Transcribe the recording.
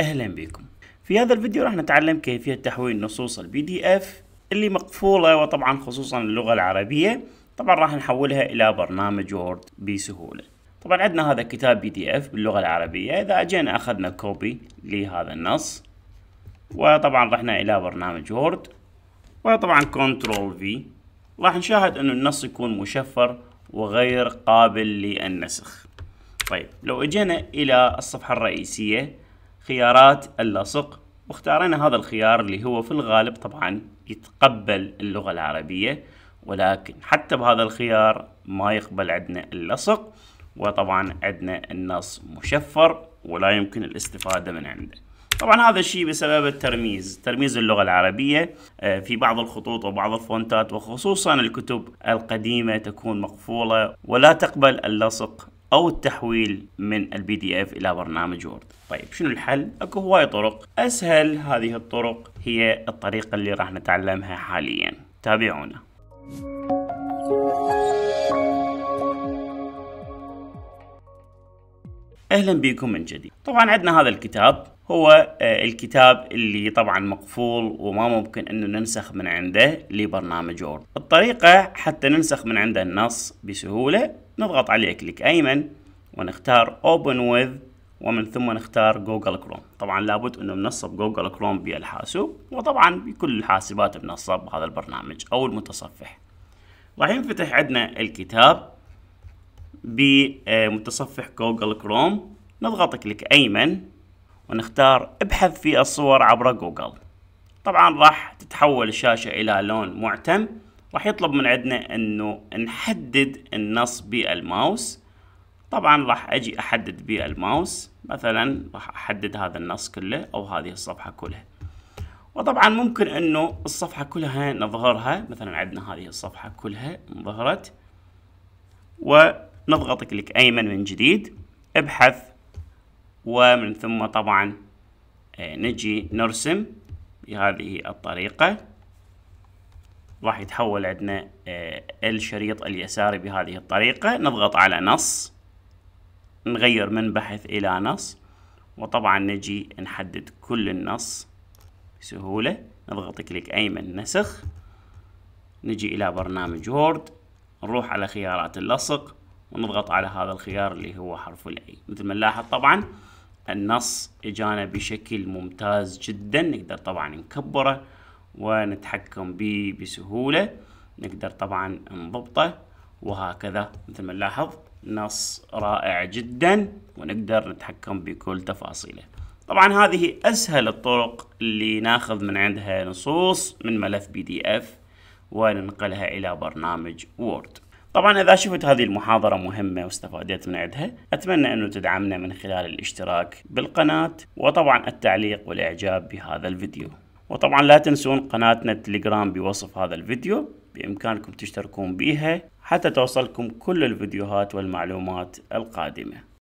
اهلا بكم في هذا الفيديو راح نتعلم كيفية تحويل نصوص البي دي اف اللي مقفولة وطبعا خصوصا اللغة العربية طبعا راح نحولها الى برنامج وورد بسهولة طبعا عندنا هذا كتاب بي دي اف باللغة العربية اذا اجينا اخذنا كوبي لهذا النص وطبعا رحنا الى برنامج وورد وطبعا كنترول في راح نشاهد انه النص يكون مشفر وغير قابل للنسخ طيب لو اجينا الى الصفحة الرئيسية خيارات اللصق واختارنا هذا الخيار اللي هو في الغالب طبعا يتقبل اللغة العربية ولكن حتى بهذا الخيار ما يقبل عندنا اللصق وطبعا عندنا النص مشفر ولا يمكن الاستفادة من عنده طبعا هذا الشيء بسبب الترميز ترميز اللغة العربية آه، في بعض الخطوط وبعض الفونتات وخصوصا الكتب القديمة تكون مقفولة ولا تقبل اللصق او التحويل من البي دي اف الى برنامج وورد طيب شنو الحل اكو هواي طرق اسهل هذه الطرق هي الطريقه اللي راح نتعلمها حاليا تابعونا اهلا بكم من جديد طبعا عندنا هذا الكتاب هو آه، الكتاب اللي طبعا مقفول وما ممكن انه ننسخ من عنده لبرنامج وورد الطريقة حتى ننسخ من عنده النص بسهولة نضغط عليه كليك أيمن ونختار اوبن ويز ومن ثم نختار جوجل كروم طبعا لابد انه منصب جوجل كروم بالحاسوب وطبعا بكل الحاسبات منصب هذا البرنامج او المتصفح راح ينفتح عندنا الكتاب بمتصفح جوجل كروم نضغط كليك ايمن ونختار ابحث في الصور عبر جوجل طبعا راح تتحول الشاشة الى لون معتم راح يطلب من عندنا انه نحدد النص بالماوس طبعا راح اجي احدد بالماوس مثلا راح احدد هذا النص كله او هذه الصفحة كلها وطبعا ممكن انه الصفحة كلها نظهرها مثلا عندنا هذه الصفحة كلها انظهرت ونضغط كليك ايمن من جديد ابحث ومن ثم طبعا آه، نجي نرسم بهذه الطريقة راح يتحول عندنا آه، الشريط اليساري بهذه الطريقة نضغط على نص نغير من بحث إلى نص وطبعا نجي نحدد كل النص بسهولة نضغط كليك أيمن نسخ نجي إلى برنامج وورد نروح على خيارات اللصق ونضغط على هذا الخيار اللي هو حرف الاي مثل ما نلاحظ طبعا النص اجانا بشكل ممتاز جدا نقدر طبعا نكبره ونتحكم به بسهولة نقدر طبعا نضبطه وهكذا مثل ما نلاحظ نص رائع جدا ونقدر نتحكم بكل تفاصيله طبعا هذه أسهل الطرق اللي ناخذ من عندها نصوص من ملف بي دي اف وننقلها إلى برنامج وورد طبعا إذا شفت هذه المحاضرة مهمة واستفادت من عندها أتمنى أنه تدعمنا من خلال الاشتراك بالقناة وطبعا التعليق والإعجاب بهذا الفيديو وطبعا لا تنسون قناتنا التليجرام بوصف هذا الفيديو بإمكانكم تشتركون بها حتى توصلكم كل الفيديوهات والمعلومات القادمة